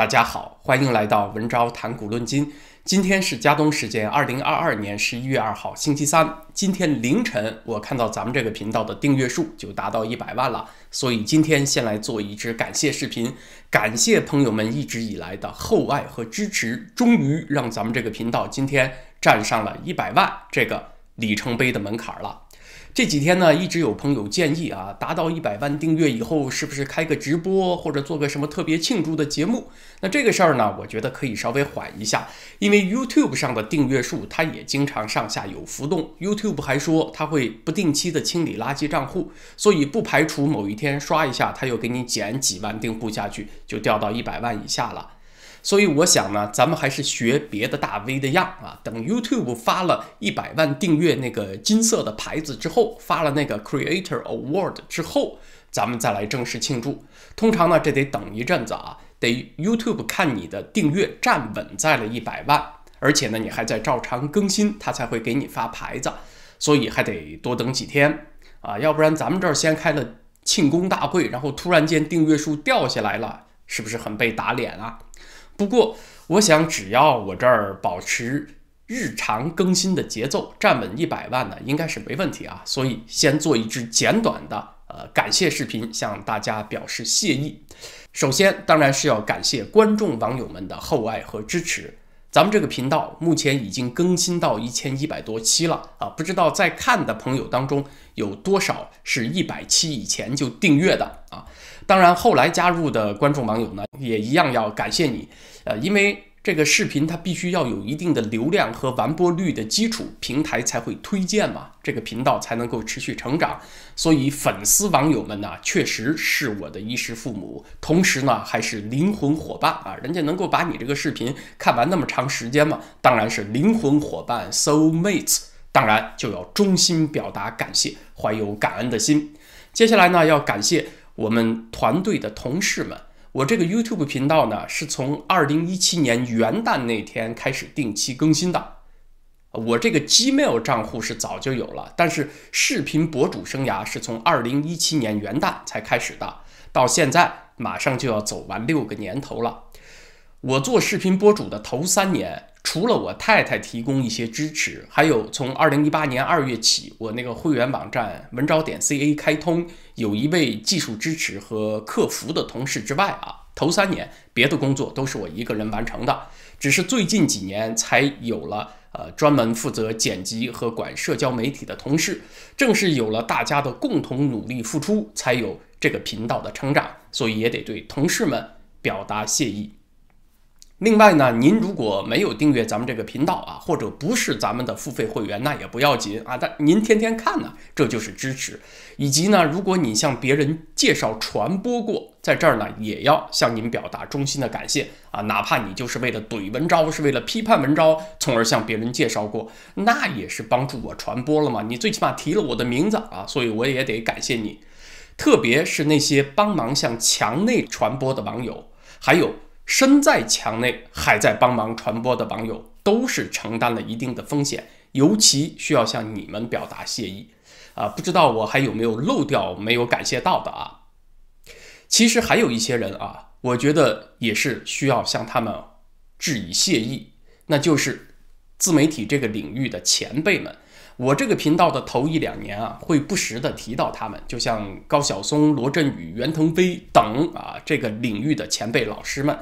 大家好，欢迎来到文昭谈古论今。今天是加东时间二零二二年十一月二号，星期三。今天凌晨，我看到咱们这个频道的订阅数就达到一百万了，所以今天先来做一支感谢视频，感谢朋友们一直以来的厚爱和支持，终于让咱们这个频道今天站上了一百万这个里程碑的门槛了。这几天呢，一直有朋友建议啊，达到一百万订阅以后，是不是开个直播或者做个什么特别庆祝的节目？那这个事儿呢，我觉得可以稍微缓一下，因为 YouTube 上的订阅数它也经常上下有浮动。YouTube 还说它会不定期的清理垃圾账户，所以不排除某一天刷一下，它又给你减几万订户下去，就掉到一百万以下了。所以我想呢，咱们还是学别的大 V 的样啊。等 YouTube 发了一百万订阅那个金色的牌子之后，发了那个 Creator Award 之后，咱们再来正式庆祝。通常呢，这得等一阵子啊，得 YouTube 看你的订阅站稳在了一百万，而且呢你还在照常更新，它才会给你发牌子。所以还得多等几天啊，要不然咱们这儿先开了庆功大会，然后突然间订阅数掉下来了，是不是很被打脸啊？不过，我想只要我这儿保持日常更新的节奏，站稳一百万呢，应该是没问题啊。所以先做一支简短的呃感谢视频，向大家表示谢意。首先当然是要感谢观众网友们的厚爱和支持。咱们这个频道目前已经更新到一千一百多期了啊，不知道在看的朋友当中有多少是一百期以前就订阅的啊？当然，后来加入的观众网友呢，也一样要感谢你，呃，因为这个视频它必须要有一定的流量和完播率的基础，平台才会推荐嘛，这个频道才能够持续成长。所以粉丝网友们呢，确实是我的衣食父母，同时呢，还是灵魂伙伴啊，人家能够把你这个视频看完那么长时间嘛，当然是灵魂伙伴，soul mate，当然就要衷心表达感谢，怀有感恩的心。接下来呢，要感谢。我们团队的同事们，我这个 YouTube 频道呢，是从2017年元旦那天开始定期更新的。我这个 Gmail 账户是早就有了，但是视频博主生涯是从2017年元旦才开始的，到现在马上就要走完六个年头了。我做视频博主的头三年。除了我太太提供一些支持，还有从二零一八年二月起，我那个会员网站文招点 CA 开通，有一位技术支持和客服的同事之外啊，头三年别的工作都是我一个人完成的，只是最近几年才有了呃专门负责剪辑和管社交媒体的同事。正是有了大家的共同努力付出，才有这个频道的成长，所以也得对同事们表达谢意。另外呢，您如果没有订阅咱们这个频道啊，或者不是咱们的付费会员，那也不要紧啊。但您天天看呢，这就是支持。以及呢，如果你向别人介绍、传播过，在这儿呢，也要向您表达衷心的感谢啊。哪怕你就是为了怼文章，是为了批判文章，从而向别人介绍过，那也是帮助我传播了嘛。你最起码提了我的名字啊，所以我也得感谢你。特别是那些帮忙向墙内传播的网友，还有。身在墙内还在帮忙传播的网友，都是承担了一定的风险，尤其需要向你们表达谢意。啊，不知道我还有没有漏掉没有感谢到的啊？其实还有一些人啊，我觉得也是需要向他们致以谢意，那就是自媒体这个领域的前辈们。我这个频道的头一两年啊，会不时的提到他们，就像高晓松、罗振宇、袁腾飞等啊这个领域的前辈老师们。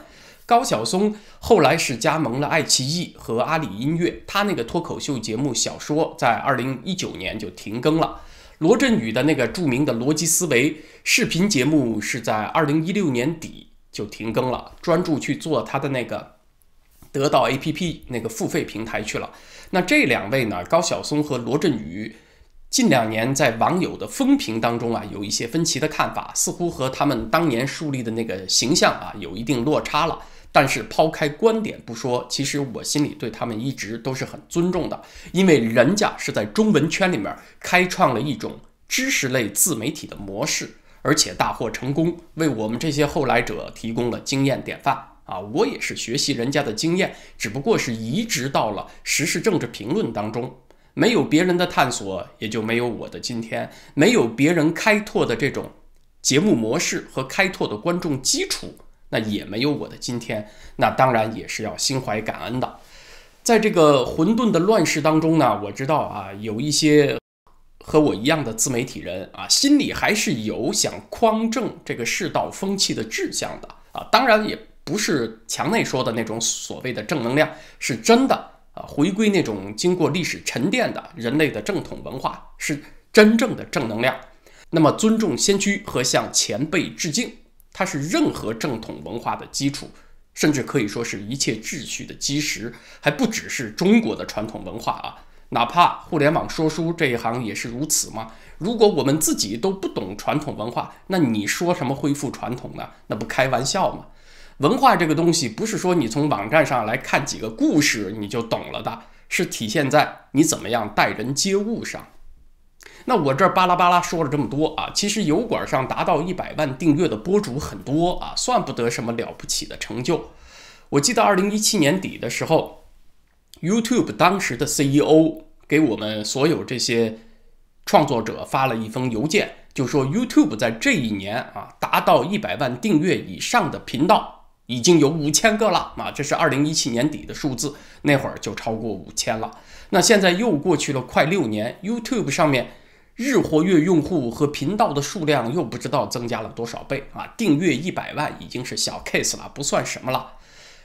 高晓松后来是加盟了爱奇艺和阿里音乐，他那个脱口秀节目《小说》在二零一九年就停更了。罗振宇的那个著名的逻辑思维视频节目是在二零一六年底就停更了，专注去做他的那个得到 APP 那个付费平台去了。那这两位呢，高晓松和罗振宇近两年在网友的风评当中啊，有一些分歧的看法，似乎和他们当年树立的那个形象啊，有一定落差了。但是抛开观点不说，其实我心里对他们一直都是很尊重的，因为人家是在中文圈里面开创了一种知识类自媒体的模式，而且大获成功，为我们这些后来者提供了经验典范啊！我也是学习人家的经验，只不过是移植到了时事政治评论当中。没有别人的探索，也就没有我的今天；没有别人开拓的这种节目模式和开拓的观众基础。那也没有我的今天，那当然也是要心怀感恩的。在这个混沌的乱世当中呢，我知道啊，有一些和我一样的自媒体人啊，心里还是有想匡正这个世道风气的志向的啊。当然也不是墙内说的那种所谓的正能量，是真的啊。回归那种经过历史沉淀的人类的正统文化，是真正的正能量。那么，尊重先驱和向前辈致敬。它是任何正统文化的基础，甚至可以说是一切秩序的基石。还不只是中国的传统文化啊，哪怕互联网说书这一行也是如此吗？如果我们自己都不懂传统文化，那你说什么恢复传统呢？那不开玩笑吗？文化这个东西，不是说你从网站上来看几个故事你就懂了的，是体现在你怎么样待人接物上。那我这儿巴拉巴拉说了这么多啊，其实油管上达到一百万订阅的博主很多啊，算不得什么了不起的成就。我记得二零一七年底的时候，YouTube 当时的 CEO 给我们所有这些创作者发了一封邮件，就说 YouTube 在这一年啊，达到一百万订阅以上的频道。已经有五千个了啊！这是二零一七年底的数字，那会儿就超过五千了。那现在又过去了快六年，YouTube 上面日活跃用户和频道的数量又不知道增加了多少倍啊！订阅一百万已经是小 case 了，不算什么了。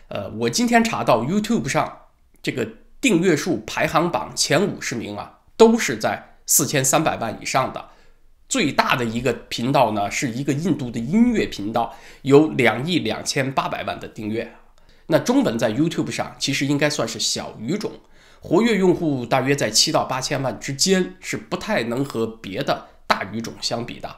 呃，我今天查到 YouTube 上这个订阅数排行榜前五十名啊，都是在四千三百万以上的。最大的一个频道呢，是一个印度的音乐频道，有两亿两千八百万的订阅。那中文在 YouTube 上其实应该算是小语种，活跃用户大约在七到八千万之间，是不太能和别的大语种相比的。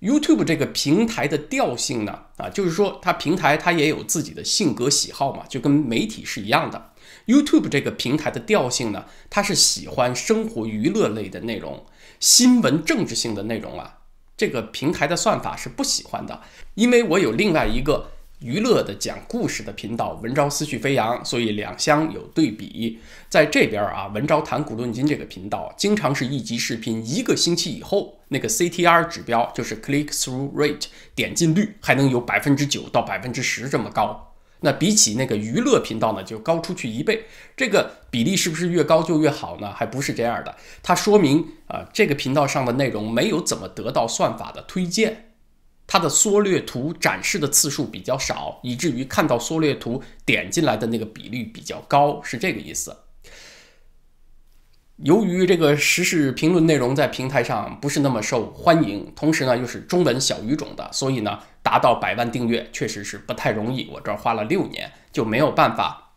YouTube 这个平台的调性呢，啊，就是说它平台它也有自己的性格喜好嘛，就跟媒体是一样的。YouTube 这个平台的调性呢，它是喜欢生活娱乐类的内容，新闻政治性的内容啊，这个平台的算法是不喜欢的。因为我有另外一个娱乐的讲故事的频道，文昭思绪飞扬，所以两相有对比。在这边啊，文昭谈古论今这个频道，经常是一集视频一个星期以后，那个 CTR 指标就是 click through rate 点击率还能有百分之九到百分之十这么高。那比起那个娱乐频道呢，就高出去一倍。这个比例是不是越高就越好呢？还不是这样的。它说明啊，这个频道上的内容没有怎么得到算法的推荐，它的缩略图展示的次数比较少，以至于看到缩略图点进来的那个比率比较高，是这个意思。由于这个时事评论内容在平台上不是那么受欢迎，同时呢又是中文小语种的，所以呢。达到百万订阅确实是不太容易，我这儿花了六年就没有办法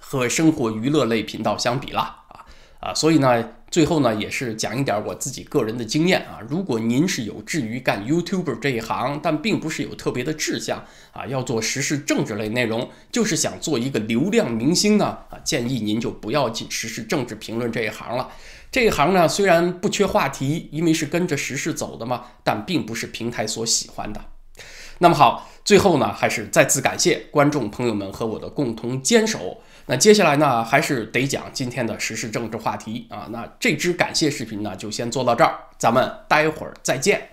和生活娱乐类频道相比了啊啊！所以呢，最后呢也是讲一点我自己个人的经验啊。如果您是有志于干 YouTuber 这一行，但并不是有特别的志向啊，要做时事政治类内容，就是想做一个流量明星呢啊，建议您就不要进时事政治评论这一行了。这一行呢虽然不缺话题，因为是跟着时事走的嘛，但并不是平台所喜欢的。那么好，最后呢，还是再次感谢观众朋友们和我的共同坚守。那接下来呢，还是得讲今天的时事政治话题啊。那这支感谢视频呢，就先做到这儿，咱们待会儿再见。